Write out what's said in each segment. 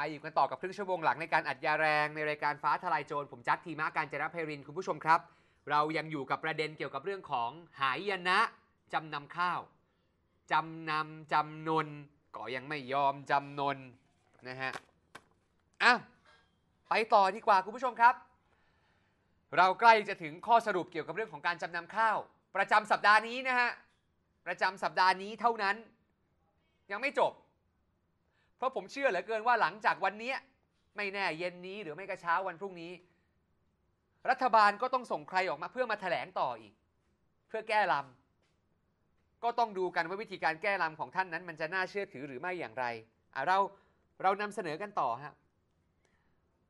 าอยู่กันต่อกับครึ่งชั่วโมงหลังในการอัดยาแรงในรายการฟ้าทลายโจรผมจัดทีมาการจรเพรินคุณผู้ชมครับ เรายังอยู่กับประเด็นเกี่ยวกับเรื่องของหายนะจำนำข้าวจำนำจำนนก็ยังไม่ยอมจำนนนะฮะอ้าวไปต่อดีกว่าคุณผู้ชมครับ เราใกล้จะถึงข้อสรุปเกี่ยวกับเรื่องของการจำนำข้าว ประจำสัปดาห์นี้นะฮะประจำสัปดาห์นี้เท่านั้นยังไม่จบเพราะผมเชื่อเหลือเกินว่าหลังจากวันนี้ ไม่แน่เย็นนี้ หรือไม่ก็เช้าวันพรุ่งนี้ รัฐบาลก็ต้องส่งใครออกมาเพื่อมาแถลงต่ออีก เพื่อแก้ลำก็ต้องดูกัน ว่าวิธีการแก้ลำของท่านนั้น มันจะน่าเชื่อถือหรือไม่อย่างไรเราเรานำเสนอกันต่อฮะ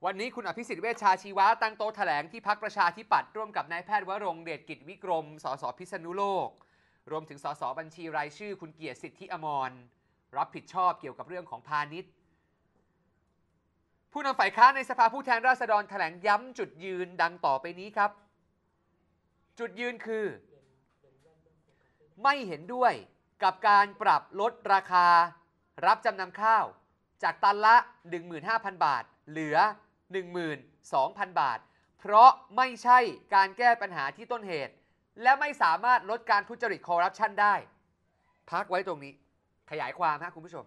วันนี้คุณอภิสิทธิ์เวชชาชีวะตั้งโต๊ะแถลงที่พักประชาธิปัตย์ร่วมกับนายแพทย์วรงเดชกิจวิกรมสสพิษณุโลก รวมถึงสสบัญชีรายชื่อ คุณเกียรติสิทธิอมรรับผิดชอบเกี่ยวกับเรื่องของพาณิชย์ผู้นำฝ่ายค้านในสภาผู้แทนราษฎรแถลงย้ำจุดยืนดังต่อไปนี้ครับ จุดยืนคือ ไม่เห็นด้วยกับการปรับลดราคารับจำนำข้าว จากตันละ 15,000 บาท เหลือ 12,000 บาท เพราะไม่ใช่การแก้ปัญหาที่ต้นเหตุ และไม่สามารถลดการทุจริตคอร์รัปชันได้พักไว้ตรงนี้ขยายความฮะ คุณผู้ชม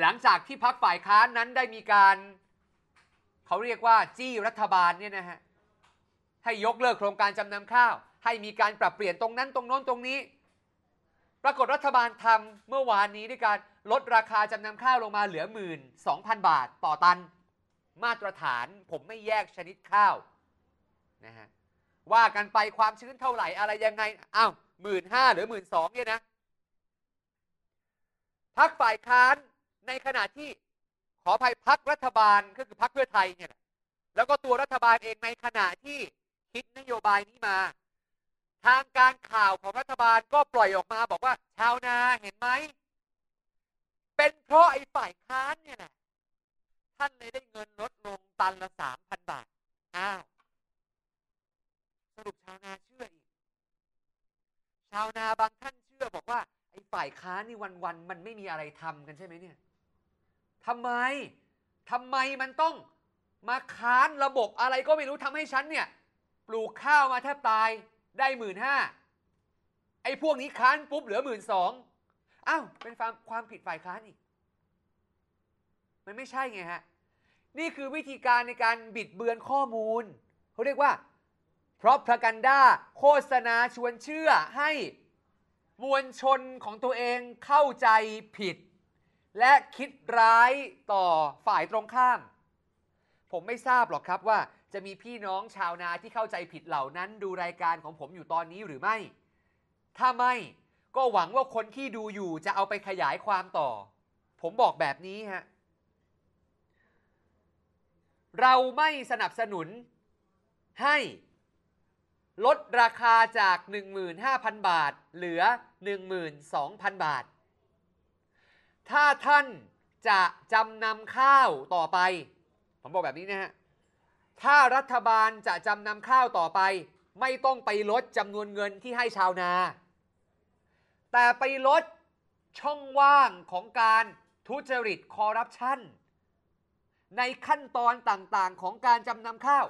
หลังจากที่พักฝ่ายค้านนั้นได้มีการเขาเรียกว่า จี้รัฐบาลเนี่ยนะฮะ ให้ยกเลิกโครงการจำนำข้าว ให้มีการปรับเปลี่ยนตรงนั้นตรงโน้นตรงนี้ ปรากฏรัฐบาลทำเมื่อวานนี้ด้วยการลดราคาจำนำข้าวลงมาเหลือหมื่นสองพันบาท ต่อตันมาตรฐานผมไม่แยกชนิดข้าวนะฮะว่ากันไปความชื้นเท่าไหร่อะไรยังไงอ้าวหมื่นห้าหรือหมื่นสองเนี่ยนะพักฝ่ายค้านในขณะที่ขอภัยพักรัฐบาลก็คือพักเพื่อไทยเนี่ยแล้วก็ตัวรัฐบาลเองในขณะที่คิดนโยบายนี้มา ทางการข่าวของรัฐบาลก็ปล่อยออกมาบอกว่า ชาวนาเห็นไหม เป็นเพราะไอ้ฝ่ายค้านเนี่ยนะท่านเลยได้เงินลดลงตันละสามพันบาท อ้าวสรุปชาวนาเชื่ออีก ชาวนาบางท่านเชื่อบอกว่าไอ้ฝ่ายค้านนี่วัน ๆ มันไม่มีอะไรทำกันใช่ไหมเนี่ย ทำไม ทำไมมันต้องมาค้านระบบอะไรก็ไม่รู้ทำให้ฉันเนี่ย ปลูกข้าวมาแทบตายได้หมื่นห้า ไอ้พวกนี้ค้านปุ๊บ เหลือหมื่นสองอ้าว เป็นความความผิดฝ่ายค้านอีก มันไม่ใช่ไงฮะ นี่คือวิธีการในการบิดเบือนข้อมูล เขาเรียกว่าเพราะพระกันด้าโฆษณาชวนเชื่อให้มวลชนของตัวเองเข้าใจผิด และคิดร้ายต่อฝ่ายตรงข้าม ผมไม่ทราบหรอกครับว่าจะมีพี่น้องชาวนาที่เข้าใจผิดเหล่านั้นดูรายการของผมอยู่ตอนนี้หรือไม่ ถ้าไม่ก็หวังว่าคนที่ดูอยู่จะเอาไปขยายความต่อ ผมบอกแบบนี้ฮะ เราไม่สนับสนุนให้ลดราคาจาก 15,000 บาทเหลือ 12,000 บาท ถ้าท่านจะจำนำข้าวต่อไป ผมบอกแบบนี้นะฮะ ถ้ารัฐบาลจะจำนำข้าวต่อไป ไม่ต้องไปลดจำนวนเงินที่ให้ชาวนา แต่ไปลดช่องว่างของการทุจริตคอร์รัปชันในขั้นตอนต่างๆของการจำนำข้าว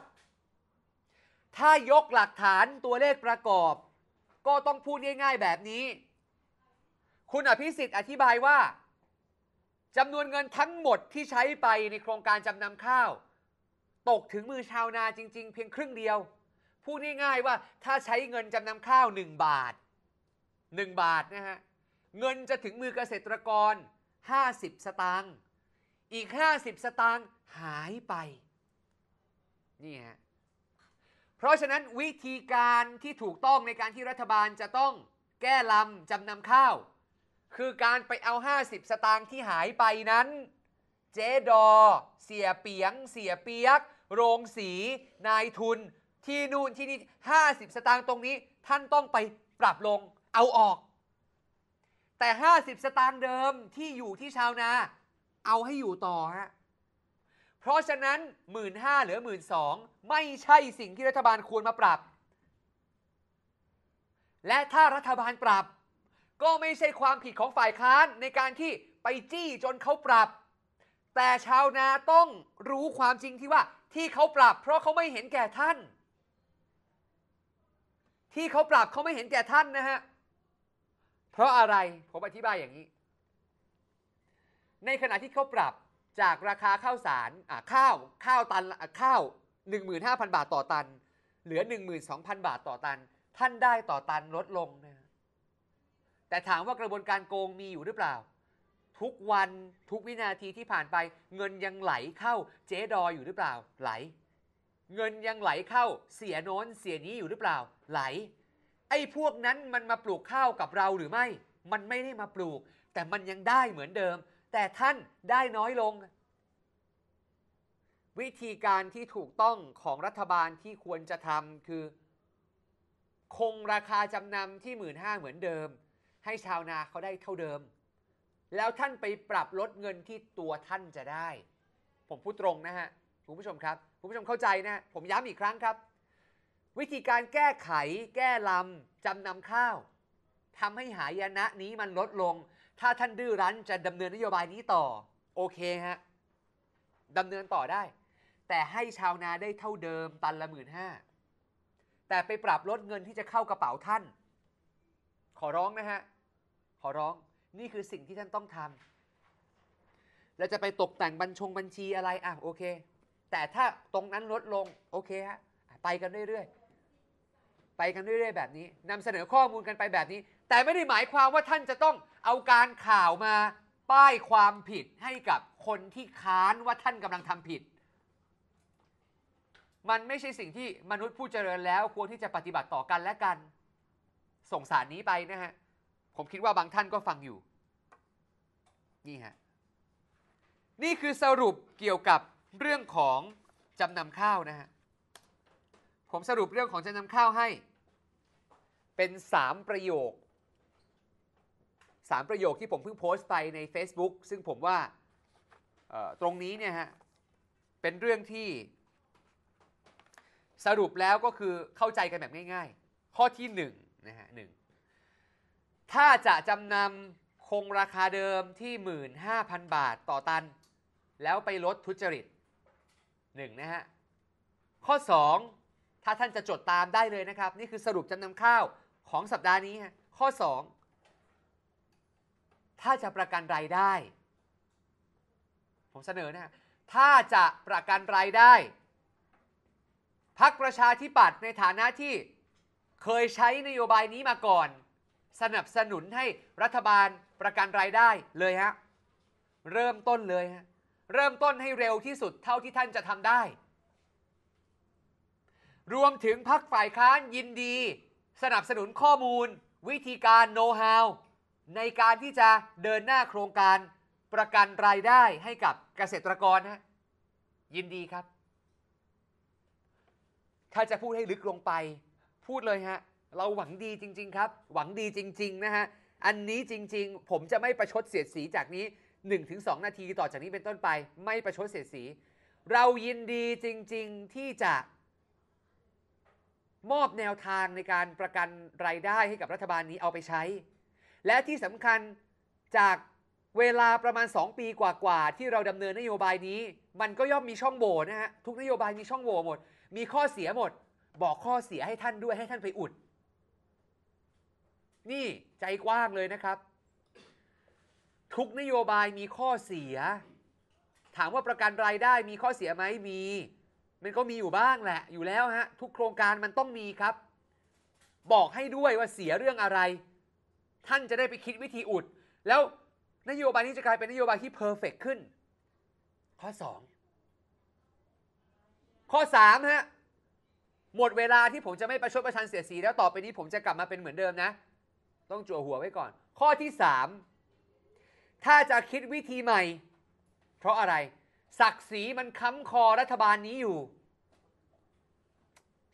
ถ้ายกหลักฐานตัวเลขประกอบ ก็ต้องพูดง่าย ๆ แบบนี้ คุณอภิสิทธิ์อธิบายว่าจำนวนเงินทั้งหมดที่ใช้ไปในโครงการจำนำข้าว ตกถึงมือชาวนาจริงๆ เพียงครึ่งเดียว พูดง่ายๆว่าถ้าใช้เงินจำนำข้าว 1 บาท 1 บาทนะฮะ เงินจะถึงมือเกษตรกร 50 สตางค์ อีก 50 สตางค์หายไปนี่ฮะเพราะฉะนั้นวิธีการที่ถูกต้องในการที่รัฐบาลจะต้องแก้ลำจำนำข้าว คือการไปเอา 50 สตางค์ที่หายไปนั้น เจดอ เสียเปียง เสียเปียก โรงสี นายทุน ที่นู่นที่นี่ 50 สตางค์ตรงนี้ท่านต้องไปปรับลงเอาออก แต่ 50 สตางค์เดิมที่อยู่ที่ชาวนาเอาให้อยู่ต่อฮะเพราะฉะนั้นหมื่นห้าหรือหมื่นสองไม่ใช่สิ่งที่รัฐบาลควรมาปรับและถ้ารัฐบาลปรับก็ไม่ใช่ความผิดของฝ่ายค้านในการที่ไปจี้จนเขาปรับแต่ชาวนาต้องรู้ความจริงที่ว่าที่เขาปรับเพราะเขาไม่เห็นแก่ท่าน ที่เขาปรับเขาไม่เห็นแก่ท่านนะฮะ เพราะอะไรผมอธิบายอย่างนี้ ในขณะที่เขาปรับจากราคาข้าวสารข้าวข้าวตันข้าว 15,000บาทต่อตัน เหลือ12,000 บาทต่อตัน ท่านได้ต่อตันลดลงนะแต่ถามว่ากระบวนการโกงมีอยู่หรือเปล่า ทุกวันทุกวินาทีที่ผ่านไป เงินยังไหลเข้าเจ๊ดออยู่หรือเปล่า ไหล เงินยังไหลเข้า เสียโน้นเสียนี้อยู่หรือเปล่า ไหล ไอ้พวกนั้นมันมาปลูกข้าวกับเราหรือไม่ มันไม่ได้มาปลูก แต่มันยังได้เหมือนเดิมแต่ท่านได้น้อยลง วิธีการที่ถูกต้องของรัฐบาลที่ควรจะทำคือ คงราคาจำนำที่หมื่นห้าเหมือนเดิม ให้ชาวนาเขาได้เท่าเดิม แล้วท่านไปปรับลดเงินที่ตัวท่านจะได้ ผมพูดตรงนะฮะคุณผู้ชมครับคุณผู้ชมเข้าใจนะ ผมย้ำอีกครั้งครับ วิธีการแก้ไขแก้ลำจำนำข้าวทำให้หายนะนี้มันลดลงถ้าท่านดื้อรั้นจะดำเนินนโยบายนี้ต่อ โอเคฮะดำเนินต่อได้ แต่ให้ชาวนาได้เท่าเดิมตันละหมื่นห้าแต่ไปปรับลดเงินที่จะเข้ากระเป๋าท่าน ขอร้องนะฮะขอร้องนี่คือสิ่งที่ท่านต้องทำแล้วจะไปตกแต่งบัญชงบัญชีอะไรอ่ะโอเค แต่ถ้าตรงนั้นลดลง โอเคฮะ ไปกันเรื่อยๆ ไปกันเรื่อย ๆ แบบนี้นำเสนอข้อมูลกันไปแบบนี้แต่ไม่ได้หมายความว่าท่านจะต้องเอาการข่าวมาป้ายความผิดให้กับคนที่ค้านว่าท่านกำลังทำผิด มันไม่ใช่สิ่งที่มนุษย์ผู้เจริญแล้ว ควรที่จะปฏิบัติต่อกันและกันส่งสารนี้ไปนะฮะ ผมคิดว่าบางท่านก็ฟังอยู่ นี่ฮะ นี่คือสรุปเกี่ยวกับเรื่องของจำนำข้าวนะฮะ ผมสรุปเรื่องของจำนำข้าวให้ เป็น 3 ประโยค3 ประโยคที่ผมเพิ่งโพสต์ไปใน Facebook ซึ่งผมว่าตรงนี้เนี่ยฮะ เป็นเรื่องที่สรุปแล้วก็คือเข้าใจกันแบบง่ายๆ ข้อที่1นะฮะหถ้าจะจำนำคงราคาเดิมที่ 15,000 บาทต่อตันแล้วไปลดทุจริต 1 นะฮะ ข้อ 2 ถ้าท่านจะจดตามได้เลยนะครับ นี่คือสรุปจำนำข้าวของสัปดาห์นี้ข้อ 2ถ้าจะประกันรายได้ ผมเสนอนะถ้าจะประกันรายได้ พักประชาธิปัตย์ในฐานะที่เคยใช้นโยบายนี้มาก่อน สนับสนุนให้รัฐบาลประกันรายได้เลยฮะเริ่มต้นเลยฮะเริ่มต้นให้เร็วที่สุดเท่าที่ท่านจะทำได้ รวมถึงพักฝ่ายค้านยินดี สนับสนุนข้อมูล วิธีการโน้ตฮาวในการที่จะเดินหน้าโครงการประกันรายได้ให้กับเกษตรกรนะยินดีครับ ถ้าจะพูดให้ลึกลงไป พูดเลยฮะ เราหวังดีจริงๆครับ หวังดีจริงๆนะฮะอันนี้จริงๆ ผมจะไม่ประชดเสียดสีจากนี้ 1-2 นาทีต่อจากนี้เป็นต้นไป ไม่ประชดเสียดสี เรายินดีจริงๆที่จะมอบแนวทางในการประกันรายได้ให้กับรัฐบาลนี้เอาไปใช้และที่สำคัญจากเวลาประมาณ2ปีกว่าๆที่เราดำเนินนโยบายนี้ มันก็ย่อมมีช่องโหว่นะฮะทุกนโยบายมีช่องโหว่หมด มีข้อเสียหมด บอกข้อเสียให้ท่านด้วยให้ท่านไปอุด นี่ใจกว้างเลยนะครับ ทุกนโยบายมีข้อเสีย ถามว่าประกันรายได้มีข้อเสียไหมมี มันก็มีอยู่บ้างแหละ อยู่แล้วฮะทุกโครงการมันต้องมีครับ บอกให้ด้วยว่าเสียเรื่องอะไรท่านจะได้ไปคิดวิธีอุด แล้ว นโยบายนี้จะกลายเป็นนโยบายที่เพอร์เฟกขึ้น ข้อ 2 ข้อ 3 ฮะ หมดเวลาที่ผมจะไม่ประชดประชันเสียสี แล้วต่อไปนี้ผมจะกลับมาเป็นเหมือนเดิมนะ ต้องจั่วหัวไว้ก่อน ข้อที่3ถ้าจะคิดวิธีใหม่ เพราะอะไร ศักดิ์ศรีมันค้ำคอรัฐบาลนี้อยู่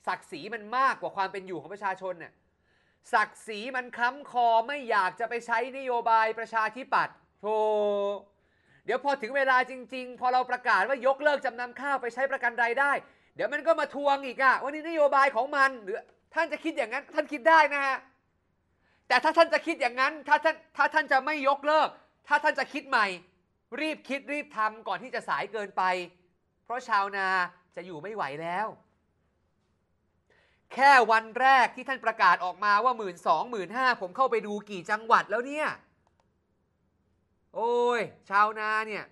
ศักดิ์ศรีมันมากกว่าความเป็นอยู่ของประชาชนเนี่ยศักดิ์ศรีมันค้ำคอไม่อยากจะไปใช้นโยบายประชาธิปัตย์โธเดี๋ยวพอถึงเวลาจริง ๆ พอเราประกาศว่ายกเลิกจำนำข้าวไปใช้ประกันรายได้ เดี๋ยวมันก็มาทวงอีกอะว่านี่นโยบายของมันหรือท่านจะคิดอย่างนั้นท่านคิดได้นะฮะแต่ถ้าท่านจะคิดอย่างนั้นถ้าท่านถ้าท่านจะไม่ยกเลิก ถ้าท่านจะคิดใหม่ รีบคิดรีบทำก่อนที่จะสายเกินไป เพราะชาวนาจะอยู่ไม่ไหวแล้วแค่วันแรกที่ท่านประกาศออกมาว่าหมื่นสองหมื่นห้าผมเข้าไปดูกี่จังหวัดแล้วเนี่ย โอ้ย ชาวนาเนี่ย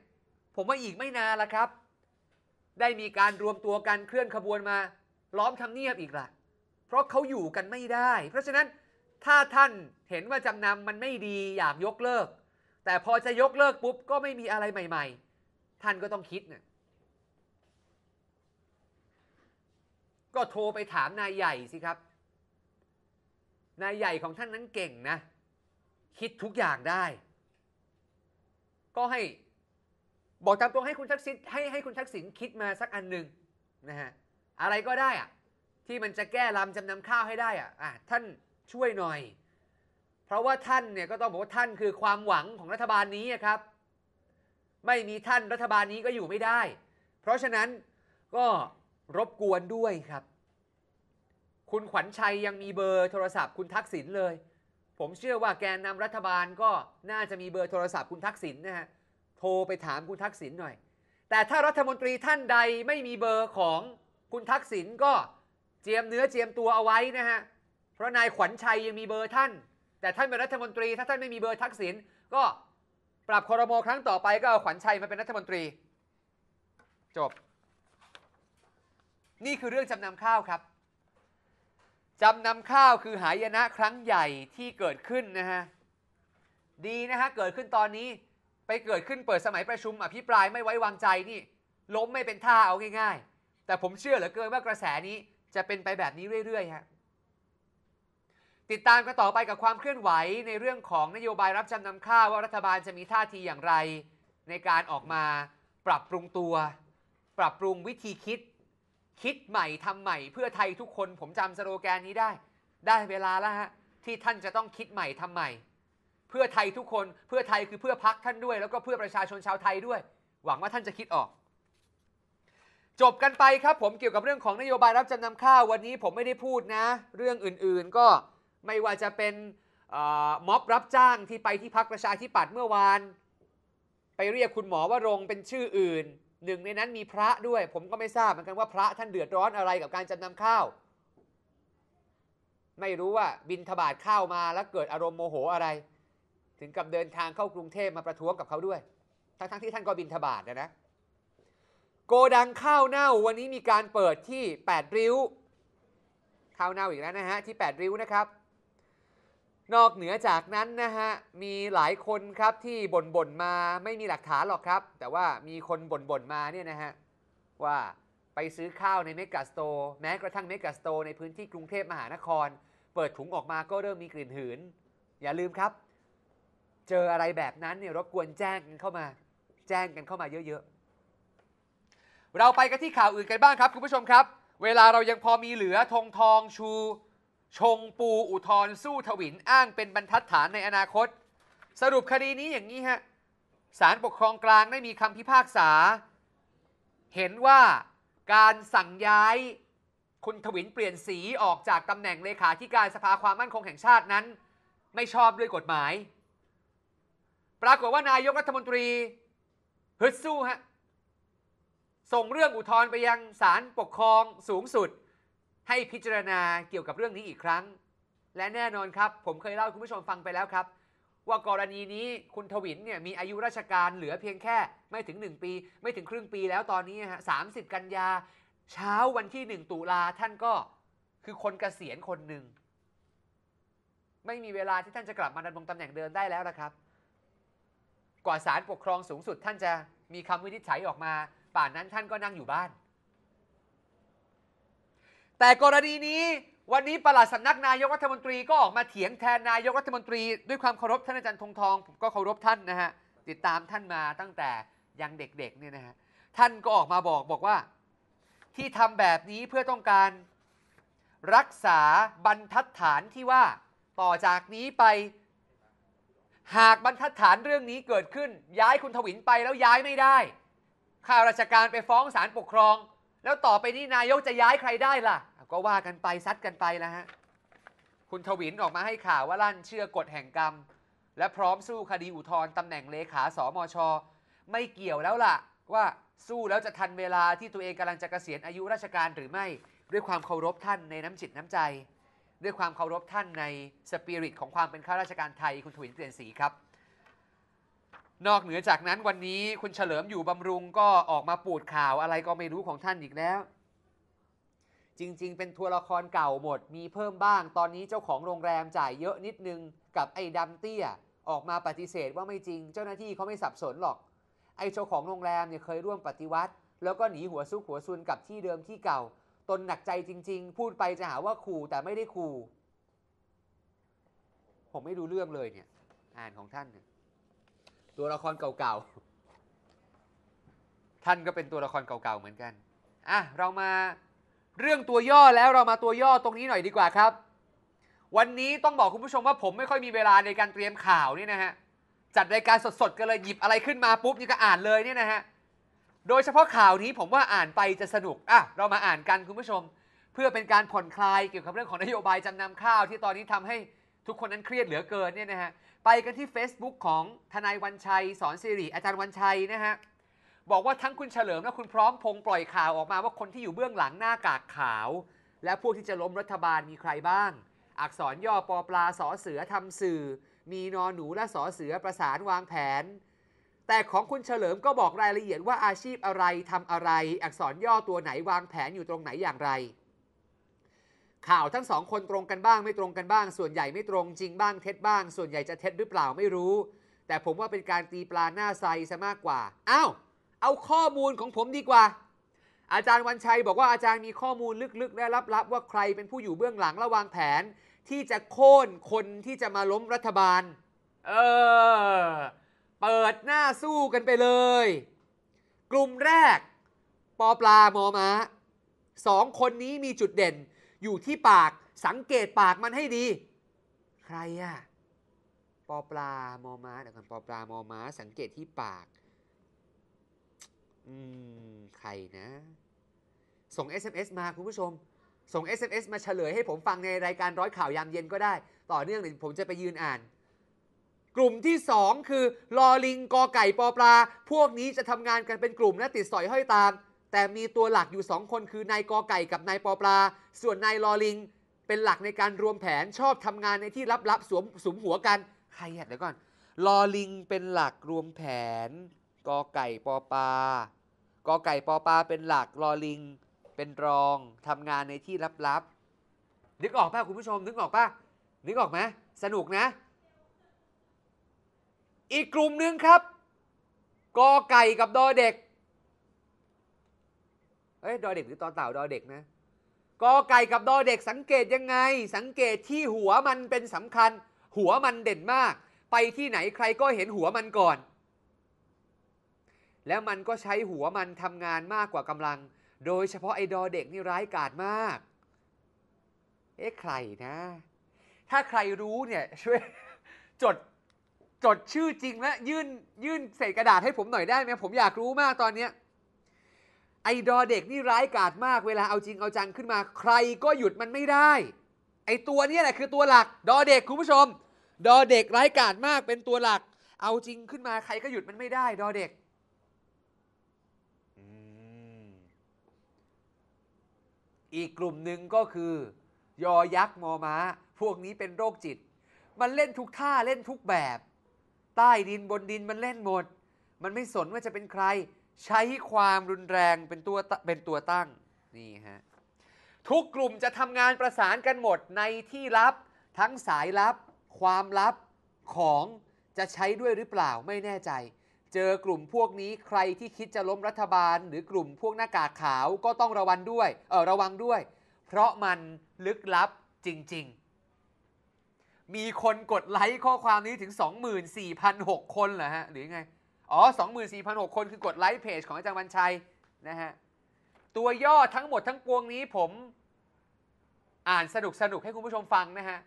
ผมว่าอีกไม่นานละครับ ได้มีการรวมตัวกันเคลื่อนขบวนมาล้อมทำเนียบอีกละเพราะเขาอยู่กันไม่ได้ เพราะฉะนั้นถ้าท่านเห็นว่าจำนำมันไม่ดีอยากยกเลิก แต่พอจะยกเลิกปุ๊บ ก็ไม่มีอะไรใหม่ๆ ท่านก็ต้องคิดเนี่ยก็โทรไปถามนายใหญ่สิครับ นายใหญ่ของท่านนั้นเก่งนะ คิดทุกอย่างได้ ก็ให้บอกตามตรงให้คุณทักษิณให้ให้คุณทักษิณคิดมาสักอันหนึ่งนะฮะอะไรก็ได้อะที่มันจะแก้ลำจำนำข้าวให้ได้อะอ่ะท่านช่วยหน่อย เพราะว่าท่านเนี่ยก็ต้องบอกว่าท่านคือความหวังของรัฐบาลนี้ครับ ไม่มีท่านรัฐบาลนี้ก็อยู่ไม่ได้ เพราะฉะนั้นก็รบกวนด้วยครับ คุณขวัญชัยยังมีเบอร์โทรศัพท์คุณทักษิณเลย ผมเชื่อว่าแกนนำรัฐบาลก็น่าจะมีเบอร์โทรศัพท์คุณทักษิณนะฮะ โทรไปถามคุณทักษิณหน่อย แต่ถ้ารัฐมนตรีท่านใดไม่มีเบอร์ของคุณทักษิณก็เจียมเนื้อเจียมตัวเอาไว้นะฮะ เพราะนายขวัญชัยยังมีเบอร์ท่าน แต่ท่านเป็นรัฐมนตรี ถ้าท่านไม่มีเบอร์ทักษิณก็ปรับคอรมอครั้งต่อไป ก็เอาขวัญชัยมาเป็นรัฐมนตรี จบนี่คือเรื่องจำนำข้าวครับ จำนำข้าวคือหายนะครั้งใหญ่ที่เกิดขึ้นนะฮะ ดีนะฮะ เกิดขึ้นตอนนี้ไปเกิดขึ้นเปิดสมัยประชุม อภิปรายไม่ไว้วางใจนี่ล้มไม่เป็นท่าเอาง่ายๆ แต่ผมเชื่อเหลือเกินว่ากระแสนี้จะเป็นไปแบบนี้เรื่อยๆ ฮะ ติดตามกันต่อไปกับความเคลื่อนไหวในเรื่องของนโยบายรับจำนำข้าวว่ารัฐบาลจะมีท่าทีอย่างไร ในการออกมาปรับปรุงตัว ปรับปรุงวิธีคิดคิดใหม่ทำใหม่ เพื่อไทยทุกคนผมจำสโลแกนนี้ได้ ได้เวลาแล้วฮะที่ท่านจะต้องคิดใหม่ทำใหม่ เพื่อไทยทุกคนเพื่อไทยคือเพื่อพักท่านด้วย แล้วก็เพื่อประชาชนชาวไทยด้วย หวังว่าท่านจะคิดออก จบกันไปครับผมเกี่ยวกับเรื่องของนโยบายรับจำนำข้าววันนี้ผมไม่ได้พูดนะ เรื่องอื่นๆก็ไม่ว่าจะเป็นม็อบรับจ้างที่ไปที่พักประชาธิปัตย์เมื่อวาน ไปเรียกคุณหมอว่ารงเป็นชื่ออื่นหนึ่งในนั้นมีพระด้วยผมก็ไม่ทราบเหมือนกันว่าพระท่านเดือดร้อนอะไรกับการจำนำข้าว ไม่รู้ว่าบินทบาทข้าวมาแล้วเกิดอารมณ์โมโหอะไร ถึงกับเดินทางเข้ากรุงเทพมาประท้วงกับเขาด้วยทั้งๆทที่ท่านก็บินทบาทนะนะโกดังข้าวเน่าวันนี้มีการเปิดที่ 8 ริ้วข้าวเน่าอีกแล้วนะฮะที่8ริ้วนะครับนอกเหนือจากนั้นนะฮะ มีหลายคนครับที่บ่นบ่นมาไม่มีหลักฐานหรอกครับ แต่ว่ามีคนบ่นบ่นมาเนี่ยนะฮะ ว่าไปซื้อข้าวในเมกาสโตรแม้กระทั่งเมกาสโตรในพื้นที่กรุงเทพมหานคร เปิดถุงออกมาก็เริ่มมีกลิ่นหืน อย่าลืมครับ เจออะไรแบบนั้นเนี่ยรบกวนแจ้งกันเข้ามาแจ้งกันเข้ามาเยอะๆ เราไปกันที่ข่าวอื่นกันบ้างครับคุณผู้ชมครับ เวลาเรายังพอมีเหลือธงทองชูชงปูอุทธรสู้ถวินอ้างเป็นบรรทัดฐานในอนาคต สรุปคดีนี้อย่างนี้ฮะศาลปกครองกลางได้มีคำพิพากษา เห็นว่าการสั่งย้ายคุณถวินเปลี่ยนสีออกจากตำแหน่งเลขาธิการสภาความมั่นคงแห่งชาตินั้น ไม่ชอบด้วยกฎหมาย ปรากฏว่านายกรัฐมนตรีฮึดสู้ฮะ ส่งเรื่องอุทธรณ์ไปยังศาลปกครองสูงสุดให้พิจารณาเกี่ยวกับเรื่องนี้อีกครั้ง และแน่นอนครับ ผมเคยเล่าคุณผู้ชมฟังไปแล้วครับ ว่ากรณีนี้คุณทวินเนี่ยมีอายุราชการเหลือเพียงแค่ไม่ถึง 1 ปี ไม่ถึงครึ่งปีแล้วตอนนี้ฮะสากันยา เช้าวันที่ 1 ตุลาท่านก็คือคนเกษียณคนหนึ่ง ไม่มีเวลาที่ท่านจะกลับมาดำรงตำแหน่งเดิมได้แล้วนะครับ กว่าศาลปกครองสูงสุดท่านจะมีคำวินิจฉัยออกมา ป่านนั้นท่านก็นั่งอยู่บ้านแต่กรณีนี้วันนี้ประหลัดสำนักนายกรัฐมนตรีก็ออกมาเถียงแทนนายกรัฐมนตรีด้วยความเคารพท่านอาจารย์ทงทองผมก็เคารพท่านนะฮะติดตามท่านมาตั้งแต่ยังเด็กๆเนี่ยนะฮะท่านก็ออกมาบอกบอกว่า ที่ทำแบบนี้เพื่อต้องการรักษาบรรทัดฐานที่ว่าต่อจากนี้ไปหากบรรทัดฐานเรื่องนี้เกิดขึ้น ย้ายคุณทวินไปแล้วย้ายไม่ได้ข้าราชการไปฟ้องศาลปกครอง แล้วต่อไปนี้นายกจะย้ายใครได้ล่ะก็ว่ากันไปซัดกันไปแล้วฮะ คุณทวินออกมาให้ข่าวว่าลั่นเชื่อกฎแห่งกรรม และพร้อมสู้คดีอุทธรณ์ตำแหน่งเลขาสมชไม่เกี่ยวแล้วล่ะ ว่าสู้แล้วจะทันเวลาที่ตัวเองกำลังจะเกษียณอายุราชการหรือไม่ด้วยความเคารพท่านในน้ำจิตน้ำใจ ด้วยความเคารพท่านในสปิริตของความเป็นข้าราชการไทยคุณทวินเปลี่ยนสีครับ นอกเหนือจากนั้นวันนี้คุณเฉลิมอยู่บำรุงก็ออกมาปูดข่าวอะไรก็ไม่รู้ของท่านอีกแล้วจริง ๆ เป็นทัวละครเก่าหมด มีเพิ่มบ้าง ตอนนี้เจ้าของโรงแรมจ่ายเยอะนิดนึงกับไอ้ดำเตี้ย ออกมาปฏิเสธว่าไม่จริง เจ้าหน้าที่เขาไม่สับสนหรอก ไอ้เจ้าของโรงแรมเนี่ยเคยร่วมปฏิวัติ แล้วก็หนีหัวซุกหัวซุนกับที่เดิมที่เก่า ตนหนักใจจริง ๆ พูดไปจะหาว่าขู่แต่ไม่ได้ขู่ผมไม่รู้เรื่องเลยเนี่ย อ่านของท่านเนี่ยตัวละครเก่าๆ ท่านก็เป็นตัวละครเก่าๆ เหมือนกัน อ่ะเรามาเรื่องตัวย่อแล้วเรามาตัวย่อตรงนี้หน่อยดีกว่าครับ วันนี้ต้องบอกคุณผู้ชมว่าผมไม่ค่อยมีเวลาในการเตรียมข่าวนี่นะฮะจัดรายการสดๆกันเลยหยิบอะไรขึ้นมาปุ๊บนี่ก็อ่านเลยเนี่ยนะฮะโดยเฉพาะข่าวนี้ผมว่าอ่านไปจะสนุกอ่ะเรามาอ่านกันคุณผู้ชม เพื่อเป็นการผ่อนคลายเกี่ยวกับเรื่องของนโยบายจำนำข้าว ที่ตอนนี้ทำให้ทุกคนนั้นเครียดเหลือเกินเนี่ยนะฮะไปกันที่ Facebook ของทนายวันชัยสอนสิริอาจารย์วันชัยนะฮะบอกว่าทั้งคุณเฉลิม และคุณพร้อมพงปล่อยข่าวออกมาว่าคนที่อยู่เบื้องหลังหน้ากากขาว และพวกที่จะล้มรัฐบาลมีใครบ้าง อักษรย่อปอปลาสอเสือทำสื่อ มีนอนหนูและสอเสือ ประสานวางแผน แต่ของคุณเฉลิมก็บอกรายละเอียดว่าอาชีพอะไรทำอะไร อักษรย่อตัวไหนวางแผนอยู่ตรงไหนอย่างไร ข่าวทั้งสองคนตรงกันบ้างไม่ตรงกันบ้าง ส่วนใหญ่ไม่ตรงจริงบ้างเท็จบ้างส่วนใหญ่จะเท็จหรือเปล่าไม่รู้ แต่ผมว่าเป็นการตีปลาหน้าไซซะมากกว่าอ้าวเอาข้อมูลของผมดีกว่า อาจารย์วันชัย บอกว่าอาจารย์มีข้อมูลลึกๆ และลับๆ ว่าใครเป็นผู้อยู่เบื้องหลังและวางแผน ที่จะโค่นคนที่จะมาล้มรัฐบาลเออเปิดหน้าสู้กันไปเลย กลุ่มแรก ปอปลามอมาสองคนนี้มีจุดเด่น อยู่ที่ปากสังเกตปากมันให้ดี ใครอะปอปลามอมาเดี๋ยวก่อนปอปลามอมาสังเกตที่ปากอืม ใครนะ ส่ง SMS มา คุณผู้ชม ส่ง SMS มาเฉลยให้ผมฟังในรายการร้อยข่าวยามเย็นก็ได้ ต่อเนื่องเดี๋ยวผมจะไปยืนอ่าน กลุ่มที่ 2 คือลอลิงกอไก่ปอปลา พวกนี้จะทำงานกันเป็นกลุ่มและติดสอยห้อยตาม แต่มีตัวหลักอยู่ 2 คนคือนายกอไก่กับนายปอปลา ส่วนนายลอลิง เป็นหลักในการรวมแผนชอบทำงานในที่ลับๆสวมสุมหัวกันใครอ่ะเดี๋ยวก่อนลอลิง เป็นหลักรวมแผนกอไก่ปอปลากอไก่ปอปลาเป็นหลักรอลิง เป็นรอง ทำงานในที่ลับๆ นึกออกป่ะคุณผู้ชมนึกออกป่ะนึกออกไหมสนุกนะ อีกกลุ่มหนึ่งครับกอไก่กับดอเด็ก เอ้ยดอเด็กหรือตอเต่าดอเด็กนะกอไก่กับดอเด็กสังเกตยังไง สังเกตที่หัวมันเป็นสำคัญ หัวมันเด่นมาก ไปที่ไหนใครก็เห็นหัวมันก่อนแล้วมันก็ใช้หัวมันทำงานมากกว่ากำลัง โดยเฉพาะไอ้ดอเด็กนี่ร้ายกาจมาก เอ๊ะใครนะ ถ้าใครรู้เนี่ยช่วย จด จดชื่อจริงและยื่นยื่นเศษกระดาษให้ผมหน่อยได้ไหมผมอยากรู้มากตอนเนี้ยไอ้ดอเด็กนี่ร้ายกาจมาก เวลาเอาจริงเอาจังขึ้นมาใครก็หยุดมันไม่ได้ ไอ้ตัวนี้แหละคือตัวหลัก ดอเด็กคุณผู้ชม ดอเด็กร้ายกาจมาก เป็นตัวหลักเอาจริงขึ้นมาใครก็หยุดมันไม่ได้ ดอเด็กอีกกลุ่มหนึ่งก็คือ ยอยักษ์มอม้า พวกนี้เป็นโรคจิต มันเล่นทุกท่าเล่นทุกแบบ ใต้ดินบนดินมันเล่นหมด มันไม่สนว่าจะเป็นใครใช้ความรุนแรงเป็นตัวเป็นตัวตั้งนี่ฮะทุกกลุ่มจะทำงานประสานกันหมดในที่ลับทั้งสายลับความลับของจะใช้ด้วยหรือเปล่าไม่แน่ใจเจอกลุ่มพวกนี้ใครที่คิดจะล้มรัฐบาล หรือกลุ่มพวกหน้ากากขาวก็ต้องระวังด้วย เออระวังด้วย เพราะมันลึกลับจริงๆ มีคนกดไลค์ข้อความนี้ถึง 24,006คนเหรอฮะหรือไง อ๋อ 24,006คนคือกดไลค์เพจของอาจารย์วัญชัยนะฮะ ตัวย่อทั้งหมดทั้งปวงนี้ผม อ่านสนุกสนุกให้คุณผู้ชมฟังนะฮะ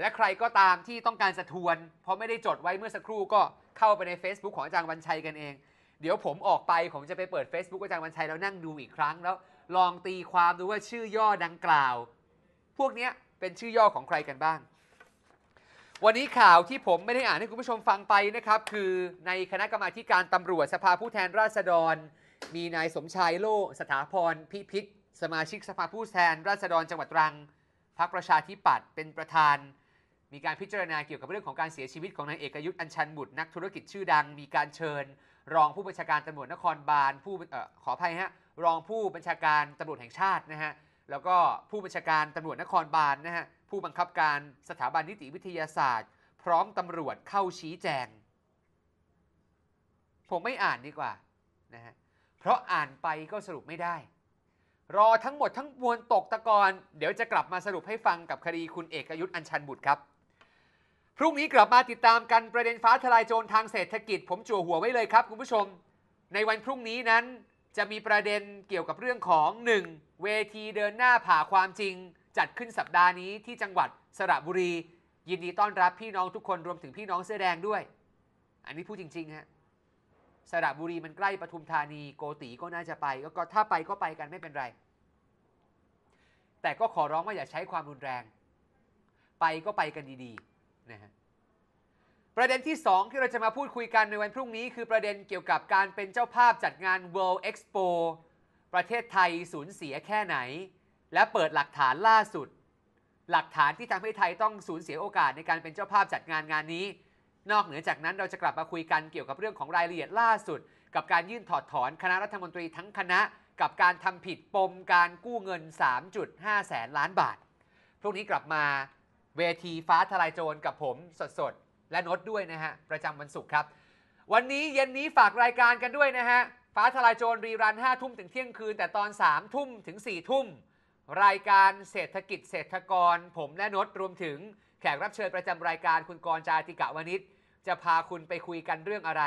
และใครก็ตามที่ต้องการสะทวน เพราะไม่ได้จดไว้เมื่อสักครู่ก็เข้าไปใน Facebook ของอาจารย์วันชัยกันเอง เดี๋ยวผมออกไปผมจะไปเปิด Facebook อาจารย์วันชัยแล้วนั่งดูอีกครั้งแล้ว ลองตีความดูว่าชื่อย่อดังกล่าว พวกนี้เป็นชื่อย่อของใครกันบ้าง วันนี้ข่าวที่ผมไม่ได้อ่านให้คุณผู้ชมฟังไปนะครับ คือในคณะกรรมาการตำรวจสภาผู้แทนราษฎร มีนายสมชายโลสถาพรพิพิธสมาชิกสภาผู้แทน ราษฎรจังหวัดตรัง พรรคประชาธิปัตย์เป็นประธานมีการพิจารณาเกี่ยวกับเรื่องของการเสียชีวิตของนายเอกยุทธ์อัญชันบุตรนักธุรกิจชื่อดังมีการเชิญ รองผู้บัญชาการตำรวจนครบาลผู้ขออภัยฮะรองผู้บัญชาการตำรวจแห่งชาตินะฮะแล้วก็ผู้บัญชาการตำรวจนครบาลนะฮะผู้บังคับการสถาบันนิติวิทยาศาสตร์ พร้อมตำรวจเข้าชี้แจง ผมไม่อ่านดีกว่านะฮะเพราะอ่านไปก็สรุปไม่ได้ รอทั้งหมดทั้งมวลตกตะกอนเดี๋ยวจะกลับมาสรุปให้ฟังกับคดีคุณเอกยุทธ์อัญชันบุตรครับพรุ่งนี้กลับมาติดตามกันประเด็นฟ้าทลายโจรทางเศรษฐกิจ ผมจั่วหัวไว้เลยครับคุณผู้ชม ในวันพรุ่งนี้นั้น จะมีประเด็นเกี่ยวกับเรื่องของ 1. เวทีเดินหน้าผ่าความจริง จัดขึ้นสัปดาห์นี้ที่จังหวัดสระบุรี ยินดีต้อนรับพี่น้องทุกคนรวมถึงพี่น้องเสื้อแดงด้วย อันนี้พูดจริงๆฮะสระบุรีมันใกล้ปทุมธานีโกตีก็น่าจะไปก็ถ้าไปก็ไปกันไม่เป็นไร แต่ก็ขอร้องว่าอย่าใช้ความรุนแรง ไปก็ไปกันดี ๆนะฮะประเด็นที่ 2 ที่เราจะมาพูดคุยกันในวันพรุ่งนี้คือประเด็นเกี่ยวกับการเป็นเจ้าภาพจัดงาน World Expo ประเทศไทยสูญเสียแค่ไหน และเปิดหลักฐานล่าสุด หลักฐานที่ทำให้ไทยต้องสูญเสียโอกาสในการเป็นเจ้าภาพจัดงานงานนี้ นอกเหนือจากนั้นเราจะกลับมาคุยกันเกี่ยวกับเรื่องของรายละเอียดล่าสุด กับการยื่นถอดถอนคณะรัฐมนตรีทั้งคณะ กับการทำผิดปมการกู้เงิน 3.5แสนล้านบาทพรุ่งนี้กลับมาเวทีฟ้าทลายโจรกับผมสดๆและนดด้วยนะฮะประจำวันศุกร์ครับ วันนี้เย็นนี้ฝากรายการกันด้วยนะฮะ ฟ้าทลายโจรรีรัน5 ทุ่มถึงเที่ยงคืนแต่ตอน 3 ทุ่มถึง4ทุ่มรายการเศรษฐกิจเศรษฐกร ผมและนดรวมถึงแขกรับเชิญประจำรายการคุณกรจาติกะวณิชจะพาคุณไปคุยกันเรื่องอะไร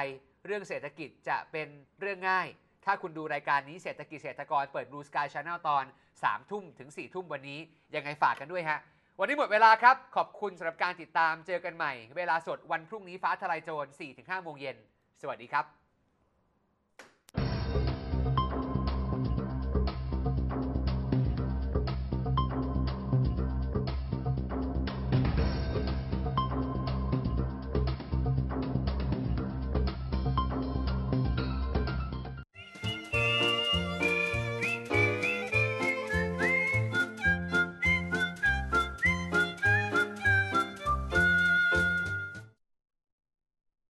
เรื่องเศรษฐกิจจะเป็นเรื่องง่าย ถ้าคุณดูรายการนี้เศรษฐกิจเศรษฐกรเปิด Blue Sky Channel ตอน3ทุ่มถึง4ทุ่มวันนี้ยังไงฝากกันด้วยฮะวันนี้หมดเวลาครับ ขอบคุณสำหรับการติดตามเจอกันใหม่ เวลาสดวันพรุ่งนี้ฟ้าทลายโจร 4-5 โมงเย็น สวัสดีครับ